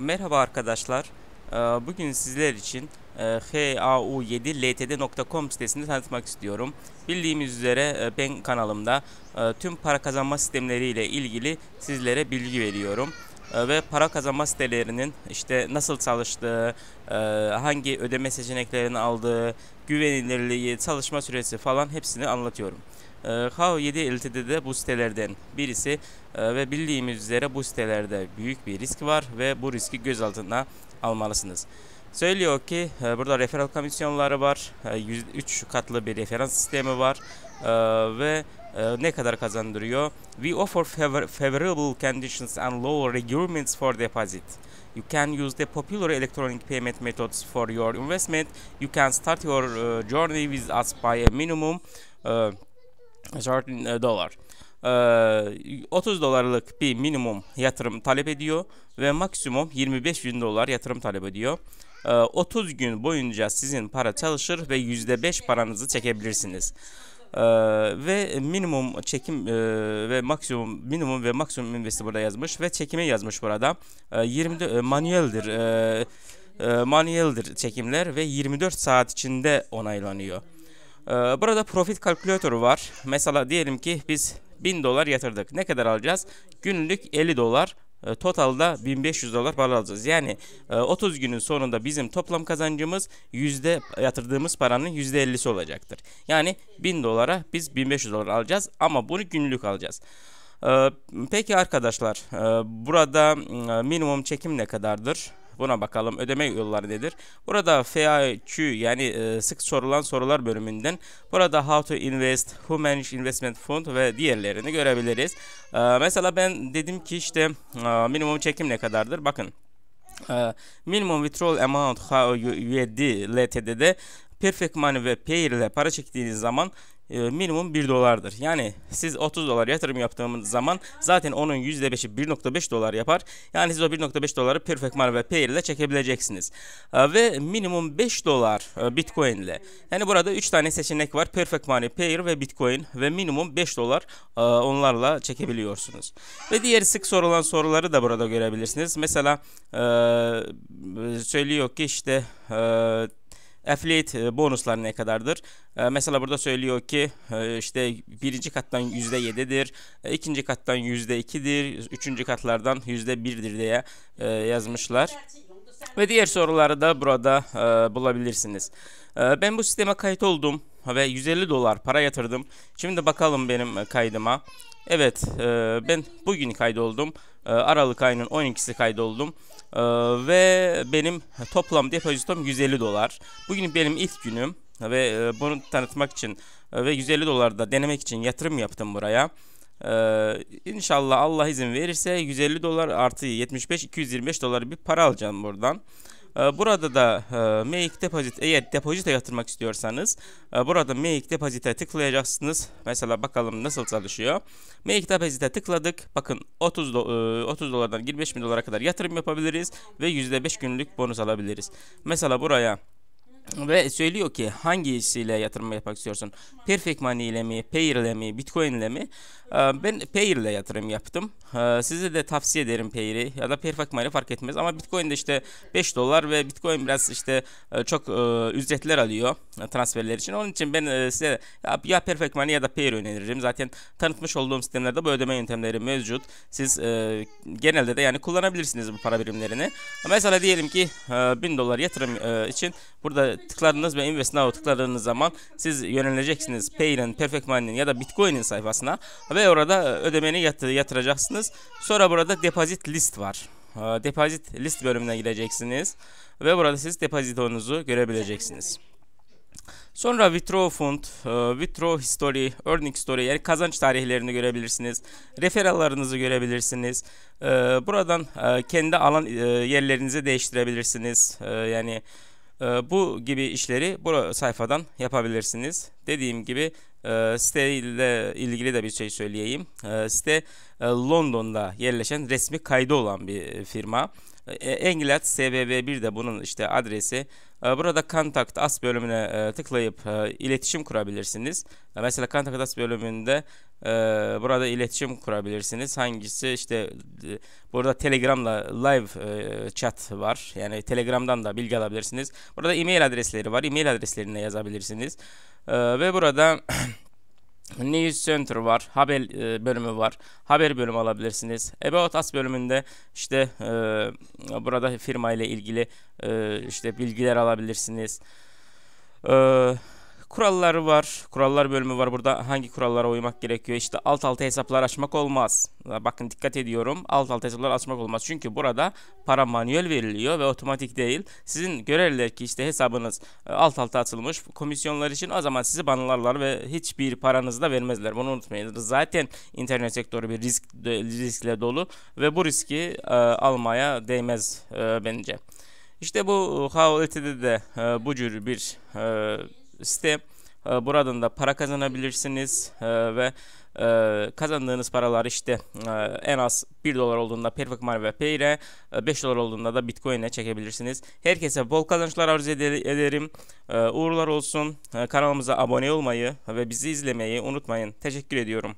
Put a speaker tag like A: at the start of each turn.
A: Merhaba arkadaşlar. Ee, bugün sizler için e, hau7ltd.com sitesini tanıtmak istiyorum. Bildiğimiz üzere e, ben kanalımda e, tüm para kazanma sistemleriyle ilgili sizlere bilgi veriyorum. Ve para kazanma sitelerinin işte nasıl çalıştığı, hangi ödeme seçeneklerini aldığı, güvenilirliği, çalışma süresi falan hepsini anlatıyorum. Ee, HAO 7 LTD'de de bu sitelerden birisi ee, ve bildiğimiz üzere bu sitelerde büyük bir risk var ve bu riski göz altına almalısınız. Söylüyor ki e, burada referal komisyonları var, 3 e, katlı bir referans sistemi var e, ve ne kadar kazandırıyor? We offer favorable conditions and lower requirements for deposit you can use the popular electronic payment methods for your investment you can start your uh, journey with us by a minimum uh, certain uh, dollar uh, 30 dolarlık bir minimum yatırım talep ediyor ve maksimum 25 bin dolar yatırım talep ediyor. Uh, 30 gün boyunca sizin para çalışır ve %5 paranızı çekebilirsiniz. Ee, ve minimum çekim e, ve maksimum minimum ve maksimum investi burada yazmış ve çekime yazmış burada. E, ee, 20 e, manueldir. E, e, manueldir çekimler ve 24 saat içinde onaylanıyor. E, burada profit kalkülatörü var. Mesela diyelim ki biz 1000 dolar yatırdık. Ne kadar alacağız? Günlük 50 dolar e, totalda 1500 dolar para alacağız. Yani 30 e, günün sonunda bizim toplam kazancımız yüzde yatırdığımız paranın yüzde %50'si olacaktır. Yani 1000 dolara biz 1500 dolar alacağız ama bunu günlük alacağız. E, peki arkadaşlar e, burada minimum çekim ne kadardır? Buna bakalım ödeme yolları nedir? Burada FAQ yani e, sık sorulan sorular bölümünden burada How to Invest, Who Manage Investment Fund ve diğerlerini görebiliriz. E, mesela ben dedim ki işte e, minimum çekim ne kadardır? Bakın. E, minimum Withdrawal Amount HUYD LTD'de Perfect Money ve Payer ile para çektiğiniz zaman e, minimum 1 dolardır. Yani siz 30 dolar yatırım yaptığınız zaman zaten onun %5'i 1.5 dolar yapar. Yani siz o 1.5 doları Perfect Money ve Payer ile çekebileceksiniz. E, ve minimum 5 dolar e, Bitcoin ile. Yani burada 3 tane seçenek var. Perfect Money, Payer ve Bitcoin ve minimum 5 dolar e, onlarla çekebiliyorsunuz. Ve diğer sık sorulan soruları da burada görebilirsiniz. Mesela e, söylüyor ki işte e, Affiliate e, bonusları ne kadardır? E, mesela burada söylüyor ki e, işte birinci kattan %7'dir, ikinci kattan %2'dir, üçüncü katlardan %1'dir diye yazmışlar. Ve diğer soruları da burada e, bulabilirsiniz. E, ben bu sisteme kayıt oldum ve 150 dolar para yatırdım. Şimdi bakalım benim kaydıma. Evet e, ben bugün kaydoldum. E, Aralık ayının 12'si kaydoldum. E, ve benim toplam depozitom 150 dolar. Bugün benim ilk günüm ve e, bunu tanıtmak için e, ve 150 dolar da denemek için yatırım yaptım buraya. Ee, inşallah Allah izin verirse 150 dolar artı 75 225 dolar bir para alacağım buradan. Ee, burada da e, Make Deposit eğer depozito yatırmak istiyorsanız e, burada Make Deposit'e tıklayacaksınız. Mesela bakalım nasıl çalışıyor. Make Deposit'e tıkladık. Bakın 30 do, 30 e, dolardan 25 bin dolara kadar yatırım yapabiliriz ve %5 günlük bonus alabiliriz. Mesela buraya ve söylüyor ki hangisiyle yatırım yapmak istiyorsun? Perfect Money ile mi, Payer ile mi, Bitcoin ile mi? Ee, ben Payer ile yatırım yaptım. Ee, size de tavsiye ederim Payer'i ya da Perfect Money fark etmez. Ama Bitcoin de işte 5 dolar ve Bitcoin biraz işte e, çok e, ücretler alıyor e, transferler için. Onun için ben size ya Perfect Money ya da Payer öneririm. Zaten tanıtmış olduğum sistemlerde bu ödeme yöntemleri mevcut. Siz genelde de yani kullanabilirsiniz bu para birimlerini. Mesela diyelim ki 1000 dolar yatırım için burada tıkladığınız ve Invest Now'a tıkladığınız zaman siz yöneleceksiniz Pay'in, Perfect Money'in ya da Bitcoin'in sayfasına ve orada e, ödemeni yatıracaksınız. Sonra burada depozit list var. E, depozit list bölümüne gireceksiniz ve burada siz depozitonuzu görebileceksiniz. Sonra withdraw fund, e, withdraw history, earning story yani kazanç tarihlerini görebilirsiniz. Referallarınızı görebilirsiniz. Buradan kendi alan yerlerinizi değiştirebilirsiniz. Yani ee, bu gibi işleri bu sayfadan yapabilirsiniz. Dediğim gibi e, site ile ilgili de bir şey söyleyeyim. E, site e, London'da yerleşen resmi kaydı olan bir firma. E, Engilat SBB1 de bunun işte adresi. E, burada Contact As bölümüne e, tıklayıp e, iletişim kurabilirsiniz. mesela Contact As bölümünde burada iletişim kurabilirsiniz. Hangisi işte burada Telegram'la live chat var. Yani Telegram'dan da bilgi alabilirsiniz. Burada e-mail adresleri var. E-mail adreslerine yazabilirsiniz. ve burada News Center var, haber e, bölümü var, haber bölümü alabilirsiniz. About Us bölümünde işte e, burada firma ile ilgili e, işte bilgiler alabilirsiniz. Eee Kuralları var. Kurallar bölümü var. Burada hangi kurallara uymak gerekiyor? İşte alt alta hesaplar açmak olmaz. Bakın dikkat ediyorum. Alt alta hesaplar açmak olmaz. Çünkü burada para manuel veriliyor ve otomatik değil. Sizin görevler ki işte hesabınız e, alt alta atılmış komisyonlar için o zaman sizi banlarlar ve hiçbir paranızı da vermezler. Bunu unutmayın. Zaten internet sektörü bir risk riskle dolu ve bu riski e, almaya değmez e, bence. İşte bu Havlet'te de e, bu cür bir e, site. E, buradan da para kazanabilirsiniz e, ve e, kazandığınız paralar işte e, en az 1 dolar olduğunda Perfect ve Payre, e, 5 dolar olduğunda da Bitcoin'e çekebilirsiniz. Herkese bol kazançlar arzu ederim. uğurlar olsun. kanalımıza abone olmayı ve bizi izlemeyi unutmayın. Teşekkür ediyorum.